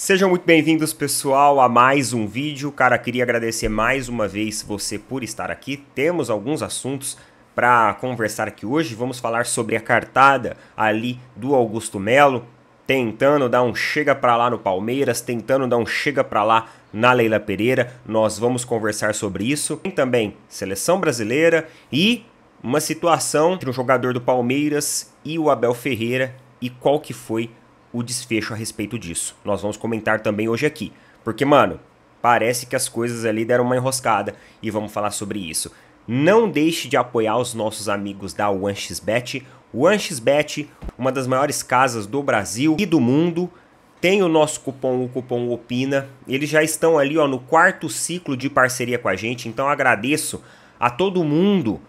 Sejam muito bem-vindos, pessoal, a mais um vídeo. Cara, queria agradecer mais uma vez você por estar aqui. Temos alguns assuntos para conversar aqui hoje. Vamos falar sobre a cartada ali do Augusto Melo, tentando dar um chega para lá no Palmeiras, tentando dar um chega para lá na Leila Pereira. Nós vamos conversar sobre isso. Tem também seleção brasileira e uma situação entre um jogador do Palmeiras e o Abel Ferreira e qual que foi o desfecho a respeito disso. Nós vamos comentar também hoje aqui, porque, mano, parece que as coisas ali deram uma enroscada e vamos falar sobre isso. Não deixe de apoiar os nossos amigos da OneXBet. OneXBet, uma das maiores casas do Brasil e do mundo, tem o nosso cupom, o cupom OPINA. Eles já estão ali ó, no quarto ciclo de parceria com a gente, então agradeço a todo mundo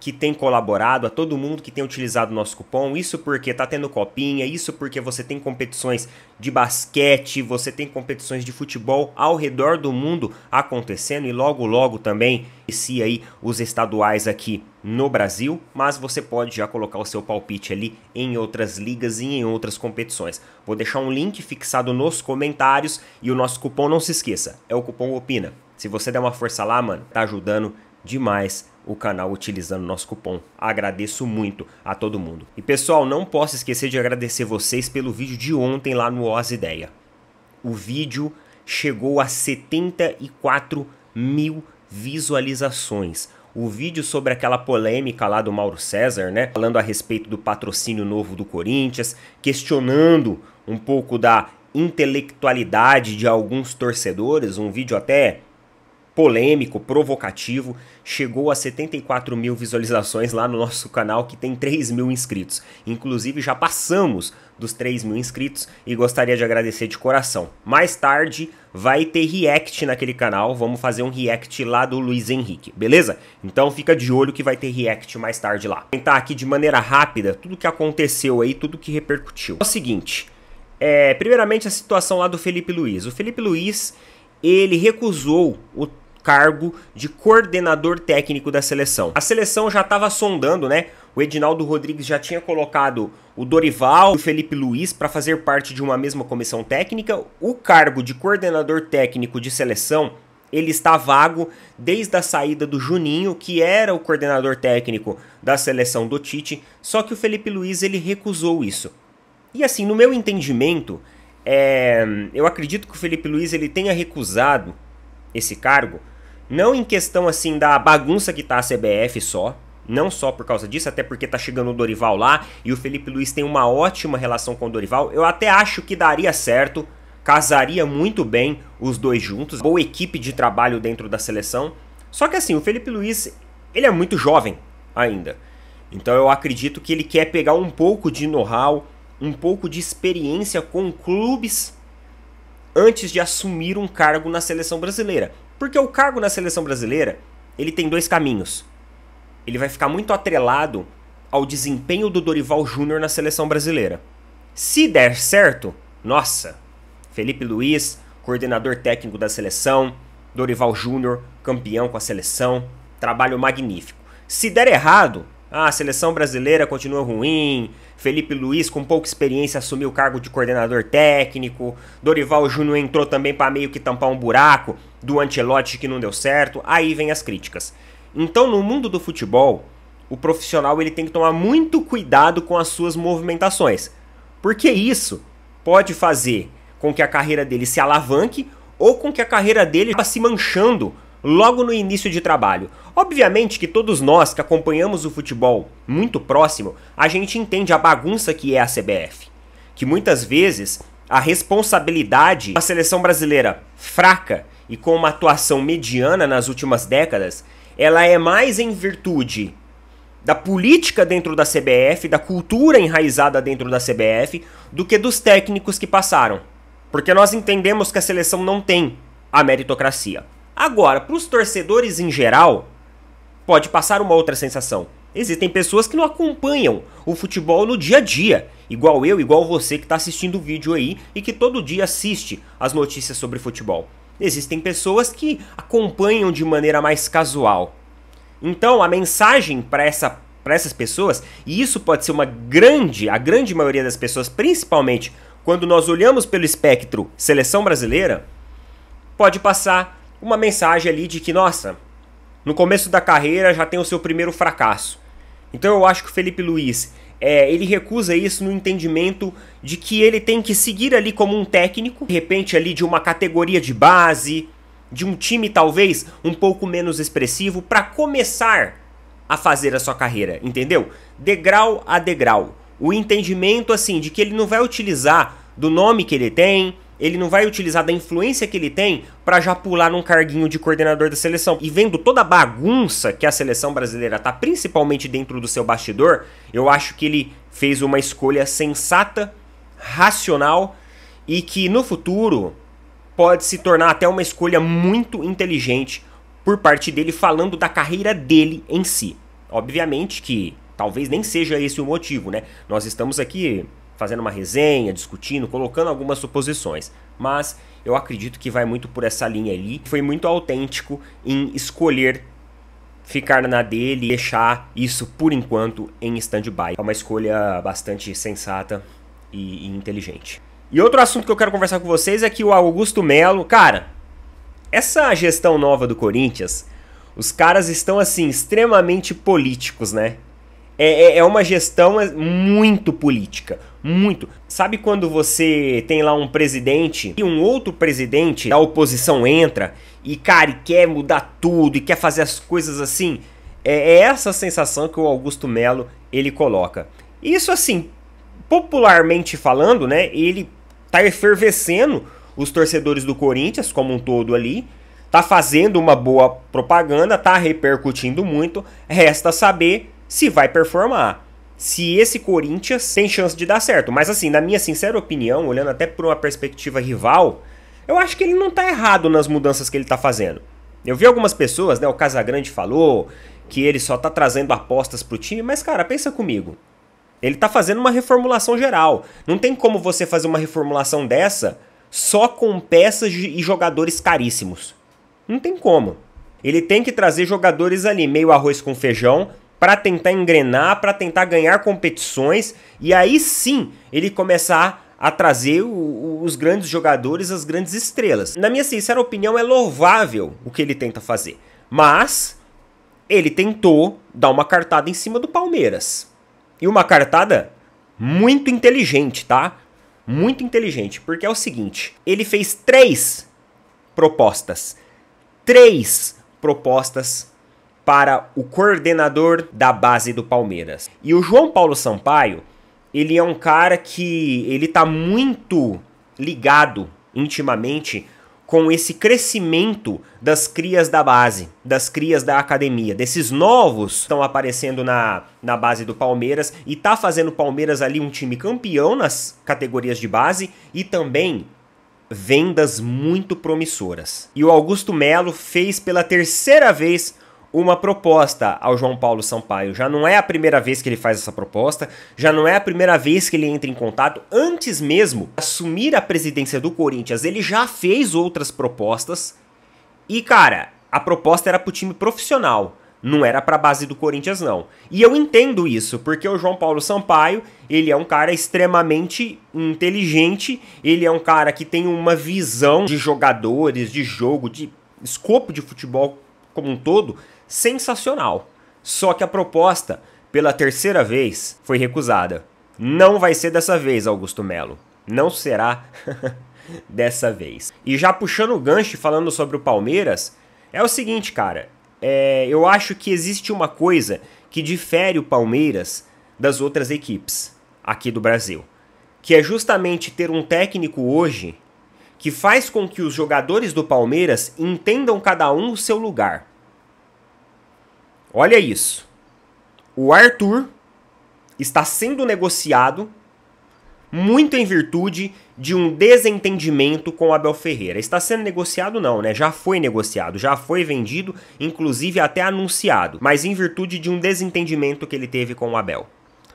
que tem colaborado, a todo mundo que tem utilizado o nosso cupom. Isso porque tá tendo copinha, isso porque você tem competições de basquete, você tem competições de futebol ao redor do mundo acontecendo e logo logo também inicia aí os estaduais aqui no Brasil, mas você pode já colocar o seu palpite ali em outras ligas e em outras competições. Vou deixar um link fixado nos comentários e o nosso cupom não se esqueça, é o cupom OPINA. Se você der uma força lá, mano, tá ajudando demais o canal utilizando nosso cupom. Agradeço muito a todo mundo. E pessoal, não posso esquecer de agradecer vocês pelo vídeo de ontem lá no Oz Ideia. O vídeo chegou a 74 mil visualizações. O vídeo sobre aquela polêmica lá do Mauro César, né? Falando a respeito do patrocínio novo do Corinthians, questionando um pouco da intelectualidade de alguns torcedores, um vídeo até polêmico, provocativo, chegou a 74 mil visualizações lá no nosso canal que tem 3 mil inscritos. Inclusive já passamos dos 3 mil inscritos e gostaria de agradecer de coração. Mais tarde vai ter react naquele canal, vamos fazer um react lá do Luiz Henrique, beleza? Então fica de olho que vai ter react mais tarde lá. Vou tentar aqui de maneira rápida tudo que aconteceu aí, tudo que repercutiu. É o seguinte, é, primeiramente a situação lá do Felipe Luiz. O Felipe Luiz ele recusou o cargo de coordenador técnico da seleção. A seleção já estava sondando, né? O Edinaldo Rodrigues já tinha colocado o Dorival e o Felipe Luiz para fazer parte de uma mesma comissão técnica. O cargo de coordenador técnico de seleção ele está vago desde a saída do Juninho, que era o coordenador técnico da seleção do Tite, só que o Felipe Luiz ele recusou isso. E assim, no meu entendimento, é... eu acredito que o Felipe Luiz ele tenha recusado esse cargo não em questão assim da bagunça que tá a CBF só, não só por causa disso, até porque tá chegando o Dorival lá e o Felipe Luiz tem uma ótima relação com o Dorival. Eu até acho que daria certo, casaria muito bem os dois juntos, boa equipe de trabalho dentro da seleção. Só que assim, o Felipe Luiz, ele é muito jovem ainda. Então eu acredito que ele quer pegar um pouco de know-how, um pouco de experiência com clubes antes de assumir um cargo na seleção brasileira. Porque o cargo na seleção brasileira, ele tem dois caminhos. Ele vai ficar muito atrelado ao desempenho do Dorival Júnior na seleção brasileira. Se der certo, nossa, Felipe Luiz, coordenador técnico da seleção, Dorival Júnior, campeão com a seleção, trabalho magnífico. Se der errado, ah, a seleção brasileira continua ruim. Felipe Luiz, com pouca experiência, assumiu o cargo de coordenador técnico. Dorival Júnior entrou também para meio que tampar um buraco do Antelote que não deu certo. Aí vem as críticas. Então, no mundo do futebol, o profissional ele tem que tomar muito cuidado com as suas movimentações, porque isso pode fazer com que a carreira dele se alavanque ou com que a carreira dele vá se manchando logo no início de trabalho. Obviamente que todos nós que acompanhamos o futebol muito próximo, a gente entende a bagunça que é a CBF. Que muitas vezes a responsabilidade da seleção brasileira fraca e com uma atuação mediana nas últimas décadas, ela é mais em virtude da política dentro da CBF, da cultura enraizada dentro da CBF, do que dos técnicos que passaram. Porque nós entendemos que a seleção não tem a meritocracia. Agora, para os torcedores em geral, pode passar uma outra sensação. Existem pessoas que não acompanham o futebol no dia a dia, igual eu, igual você que está assistindo o vídeo aí e que todo dia assiste as notícias sobre futebol. Existem pessoas que acompanham de maneira mais casual. Então, a mensagem para essa, para essas pessoas, e isso pode ser uma grande, a grande maioria das pessoas, principalmente quando nós olhamos pelo espectro seleção brasileira, pode passar uma mensagem ali de que, nossa, no começo da carreira já tem o seu primeiro fracasso. Então eu acho que o Felipe Luiz, é, ele recusa isso no entendimento de que ele tem que seguir ali como um técnico, de repente ali de uma categoria de base, de um time talvez um pouco menos expressivo para começar a fazer a sua carreira, entendeu? Degrau a degrau. O entendimento assim de que ele não vai utilizar do nome que ele tem, ele não vai utilizar da influência que ele tem para já pular num carguinho de coordenador da seleção. E vendo toda a bagunça que a seleção brasileira tá, principalmente dentro do seu bastidor, eu acho que ele fez uma escolha sensata, racional e que no futuro pode se tornar até uma escolha muito inteligente por parte dele, falando da carreira dele em si. Obviamente que talvez nem seja esse o motivo, né? Nós estamos aqui fazendo uma resenha, discutindo, colocando algumas suposições. Mas eu acredito que vai muito por essa linha ali. Foi muito autêntico em escolher ficar na dele e deixar isso por enquanto em stand-by. É uma escolha bastante sensata e, e inteligente. E outro assunto que eu quero conversar com vocês é que o Augusto Melo, cara, essa gestão nova do Corinthians, os caras estão assim extremamente políticos, né? É, é, é uma gestão muito política muito. Sabe quando você tem lá um presidente e um outro presidente da oposição entra e, cara, e quer mudar tudo e quer fazer as coisas assim? É, é essa sensação que o Augusto Melo ele coloca. Isso assim, popularmente falando, né? Ele tá efervescendo os torcedores do Corinthians como um todo ali, tá fazendo uma boa propaganda, tá repercutindo muito. Resta saber se vai performar se esse Corinthians tem chance de dar certo. Mas assim, na minha sincera opinião, olhando até por uma perspectiva rival, eu acho que ele não tá errado nas mudanças que ele tá fazendo. Eu vi algumas pessoas, né, o Casagrande falou que ele só tá trazendo apostas pro time, mas cara, pensa comigo. Ele tá fazendo uma reformulação geral. Não tem como você fazer uma reformulação dessa só com peças e jogadores caríssimos. Não tem como. Ele tem que trazer jogadores ali, meio arroz com feijão, para tentar engrenar, para tentar ganhar competições e aí sim ele começar a trazer o, os grandes jogadores, as grandes estrelas. Na minha sincera opinião, é louvável o que ele tenta fazer, mas ele tentou dar uma cartada em cima do Palmeiras e uma cartada muito inteligente, tá? Muito inteligente, porque é o seguinte: ele fez três propostas, três propostas para o coordenador da base do Palmeiras. E o João Paulo Sampaio, ele é um cara que ele tá muito ligado intimamente com esse crescimento das crias da base, das crias da academia, desses novos estão aparecendo na, na base do Palmeiras e tá fazendo o Palmeiras ali um time campeão nas categorias de base e também vendas muito promissoras. E o Augusto Melo fez pela terceira vez uma proposta ao João Paulo Sampaio. Já não é a primeira vez que ele faz essa proposta, já não é a primeira vez que ele entra em contato. Antes mesmo de assumir a presidência do Corinthians, ele já fez outras propostas. E cara, a proposta era para o time profissional não era para a base do Corinthians não. E eu entendo isso, porque o João Paulo Sampaio, ele é um cara extremamente inteligente, ele é um cara que tem uma visão de jogadores, de jogo, de escopo de futebol como um todo sensacional. Só que a proposta, pela terceira vez, foi recusada. Não vai ser dessa vez, Augusto Melo. Não será dessa vez. E já puxando o gancho falando sobre o Palmeiras, é o seguinte, cara. É, eu acho que existe uma coisa que difere o Palmeiras das outras equipes aqui do Brasil, que é justamente ter um técnico hoje que faz com que os jogadores do Palmeiras entendam cada um o seu lugar. Olha isso. O Arthur está sendo negociado muito em virtude de um desentendimento com Abel Ferreira. Está sendo negociado não, né? Já foi negociado, já foi vendido, inclusive até anunciado, mas em virtude de um desentendimento que ele teve com o Abel.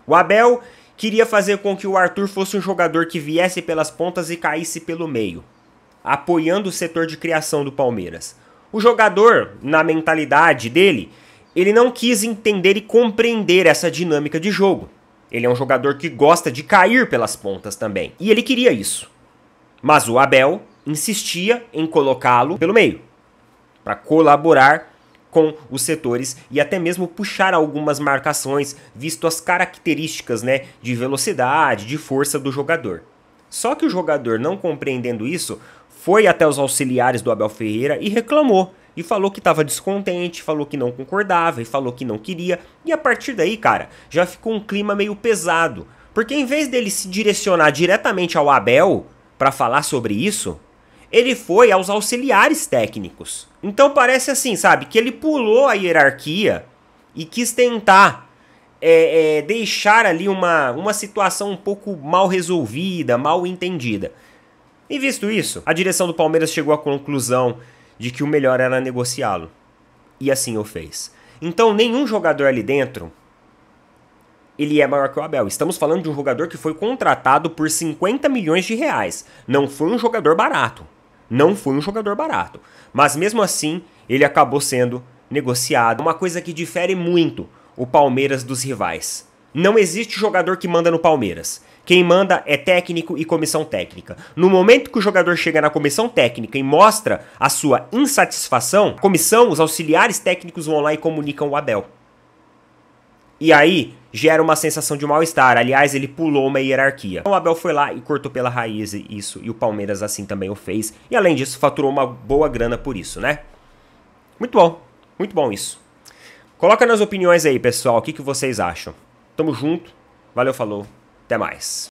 O Abel queria fazer com que o Arthur fosse um jogador que viesse pelas pontas e caísse pelo meio, apoiando o setor de criação do Palmeiras. O jogador, na mentalidade dele, ele não quis entender e compreender essa dinâmica de jogo. Ele é um jogador que gosta de cair pelas pontas também, e ele queria isso. Mas o Abel insistia em colocá-lo pelo meio, para colaborar com os setores e até mesmo puxar algumas marcações, visto as características né, de velocidade, de força do jogador. Só que o jogador, não compreendendo isso, foi até os auxiliares do Abel Ferreira e reclamou e falou que estava descontente, falou que não concordava e falou que não queria. E a partir daí, cara, já ficou um clima meio pesado. Porque em vez dele se direcionar diretamente ao Abel para falar sobre isso, ele foi aos auxiliares técnicos. Então parece assim, sabe, que ele pulou a hierarquia e quis tentar é, é, deixar ali uma, uma situação um pouco mal resolvida, mal entendida. E visto isso, a direção do Palmeiras chegou à conclusão de que o melhor era negociá-lo. E assim o fez. Então, nenhum jogador ali dentro ele é maior que o Abel. Estamos falando de um jogador que foi contratado por 50 milhões de reais. Não foi um jogador barato. Não foi um jogador barato. Mas mesmo assim, ele acabou sendo negociado. Uma coisa que difere muito o Palmeiras dos rivais. Não existe jogador que manda no Palmeiras. Quem manda é técnico e comissão técnica. No momento que o jogador chega na comissão técnica e mostra a sua insatisfação, a comissão, os auxiliares técnicos vão lá e comunicam o Abel. E aí gera uma sensação de mal-estar. Aliás, ele pulou uma hierarquia. Então, o Abel foi lá e cortou pela raiz isso, e o Palmeiras assim também o fez. E além disso, faturou uma boa grana por isso, né? Muito bom, muito bom isso. Coloca nas opiniões aí, pessoal, o que, que vocês acham. Tamo junto. Valeu, falou. Até mais.